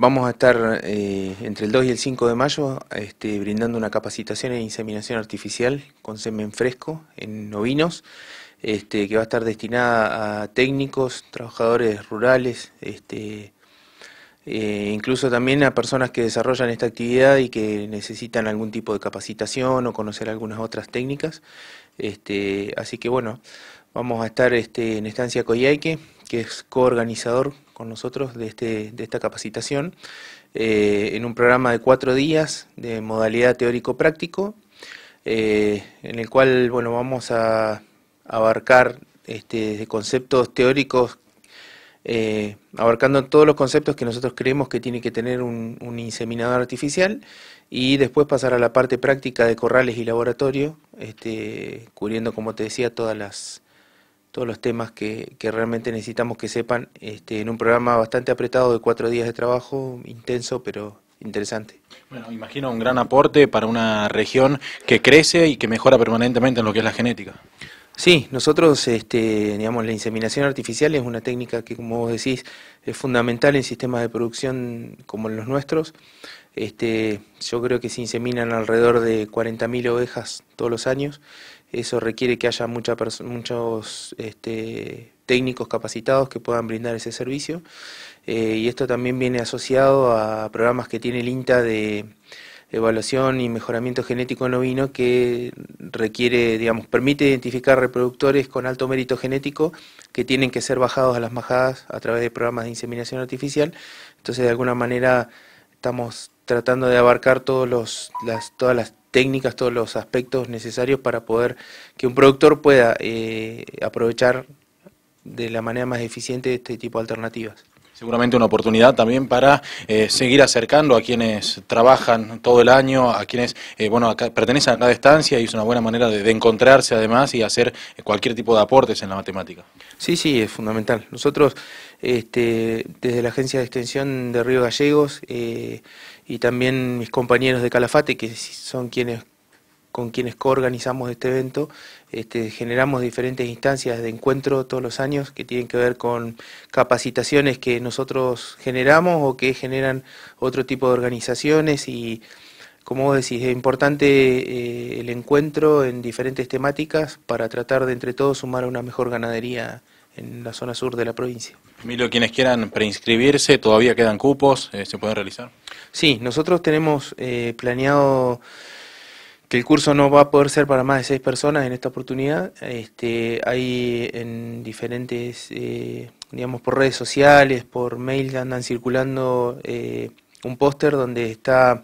vamos a estar eh, entre el 2 y el 5 de mayo este, brindando una capacitación en inseminación artificial con semen fresco en novinos, este, que va a estar destinada a técnicos, trabajadores rurales, este, eh, incluso también a personas que desarrollan esta actividad y que necesitan algún tipo de capacitación o conocer algunas otras técnicas. Este, así que bueno, vamos a estar en Estancia Coyhaique, que es coorganizador con nosotros de, este, de esta capacitación eh, en un programa de cuatro días de modalidad teórico-práctico, eh, en el cual bueno, vamos a abarcar este, conceptos teóricos, eh, abarcando todos los conceptos que nosotros creemos que tiene que tener un, un inseminador artificial y después pasar a la parte práctica de corrales y laboratorio, este, cubriendo, como te decía, todas las todos los temas que, realmente necesitamos que sepan este, en un programa bastante apretado de cuatro días de trabajo, intenso, pero interesante. Bueno, imagino un gran aporte para una región que crece y que mejora permanentemente en lo que es la genética. Sí, nosotros, este, digamos, la inseminación artificial es una técnica que, como vos decís, es fundamental en sistemas de producción como los nuestros. Este, yo creo que se inseminan alrededor de 40.000 ovejas todos los años. Eso requiere que haya muchos este, técnicos capacitados que puedan brindar ese servicio. Eh, y esto también viene asociado a programas que tiene el INTA de evaluación y mejoramiento genético en ovino que requiere, digamos, permite identificar reproductores con alto mérito genético que tienen que ser bajados a las majadas a través de programas de inseminación artificial. Entonces, de alguna manera, estamos tratando de abarcar todos los, las, todas las técnicas, todos los aspectos necesarios para poder que un productor pueda eh, aprovechar de la manera más eficiente este tipo de alternativas. Seguramente una oportunidad también para eh, seguir acercando a quienes trabajan todo el año, a quienes eh, bueno, pertenecen a cada estancia y es una buena manera de, encontrarse además y hacer eh, cualquier tipo de aportes en la matemática. Sí, sí, es fundamental. Nosotros este, desde la Agencia de Extensión de Río Gallegos y también mis compañeros de Calafate, que son quienes con quienes coorganizamos este evento. Este, generamos diferentes instancias de encuentro todos los años que tienen que ver con capacitaciones que nosotros generamos o que generan otro tipo de organizaciones y como vos decís, es importante eh, el encuentro en diferentes temáticas para tratar de entre todos sumar a una mejor ganadería en la zona sur de la provincia. Emilio, quienes quieran preinscribirse, todavía quedan cupos, eh, se pueden realizar. Sí, nosotros tenemos eh, planeado que el curso no va a poder ser para más de seis personas en esta oportunidad. Este, hay en diferentes, eh, digamos, por redes sociales, por mail andan circulando eh, un póster donde está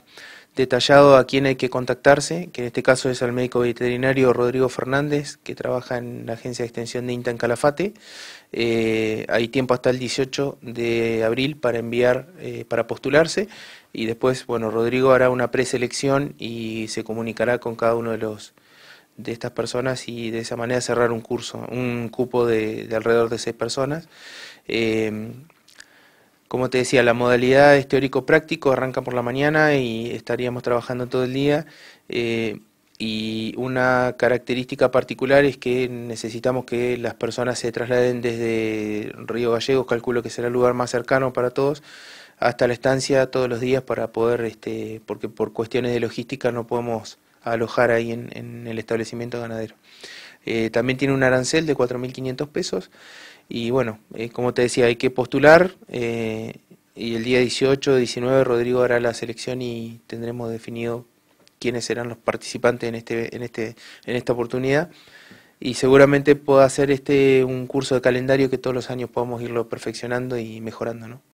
detallado a quién hay que contactarse, que en este caso es al médico veterinario Rodrigo Fernández, que trabaja en la agencia de extensión de INTA en Calafate. Eh, hay tiempo hasta el 18 de abril para enviar, eh, para postularse y después, bueno, Rodrigo hará una preselección y se comunicará con cada uno de los de estas personas y de esa manera cerrar un curso, un cupo de, alrededor de seis personas. Eh, como te decía, la modalidad es teórico-práctico, arranca por la mañana y estaríamos trabajando todo el día. Eh, y una característica particular es que necesitamos que las personas se trasladen desde Río Gallegos, calculo que será el lugar más cercano para todos, hasta la estancia todos los días para poder, este, porque por cuestiones de logística no podemos alojar ahí en el establecimiento ganadero. Eh, también tiene un arancel de 4.500 pesos. Y bueno, eh, como te decía, hay que postular. Eh, y el día 18, 19, Rodrigo hará la selección y tendremos definido quiénes serán los participantes en, este, en, este, en esta oportunidad. Y seguramente pueda hacer este un curso de calendario que todos los años podamos irlo perfeccionando y mejorando. ¿no?